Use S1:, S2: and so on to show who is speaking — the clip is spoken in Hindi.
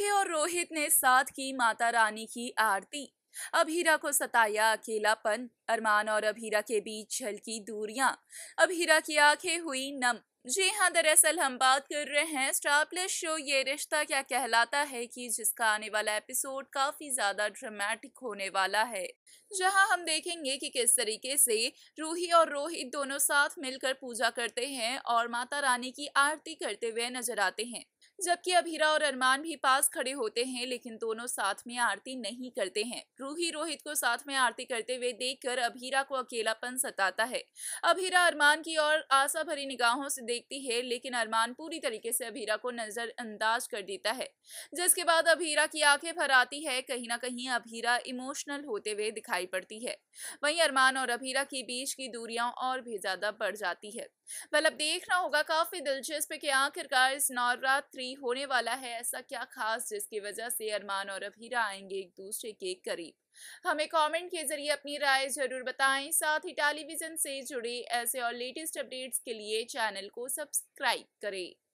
S1: बूढ़े और रोहित ने साथ की माता रानी की आरती अभीरा को सताया अकेलापन अरमान और अभीरा के बीच छलकी दूरियां अभीरा की आंखें हुई नम जी हाँ दरअसल हम बात कर रहे हैं स्टापलेस शो ये रिश्ता क्या कहलाता है कि जिसका आने वाला एपिसोड काफ़ी ज़्यादा ड्रामेटिक होने वाला है जहाँ हम देखेंगे कि किस तरीके से रूही और रोहित दोनों साथ मिलकर पूजा करते हैं और माता रानी की आरती करते हुए नजर आते हैं जबकि अभीरा और अरमान भी पास खड़े होते हैं लेकिन दोनों साथ में आरती नहीं करते हैं रूही रोहित को साथ में आरती करते हुए देखकर अभीरा को अकेलापन सताता है अभीरा अरमान की ओर आशा भरी निगाहों से देखती है लेकिन अरमान पूरी तरीके से अभीरा को नजरअंदाज कर देता है जिसके बाद अभीरा की आंखें भर आती है कहीं ना कहीं अभीरा इमोशनल होते हुए दिखाई पड़ती है वहीं अरमान और अभीरा के बीच की दूरियां और भी ज्यादा बढ़ जाती है मतलब देखना होगा काफी दिलचस्प कि आखिरकार इस नवरात्रि भी होने वाला है ऐसा क्या खास जिसकी वजह से अरमान और अभीरा आएंगे एक दूसरे के करीब हमें कमेंट के जरिए अपनी राय जरूर बताएं साथ ही टेलीविज़न से जुड़े ऐसे और लेटेस्ट अपडेट्स के लिए चैनल को सब्सक्राइब करें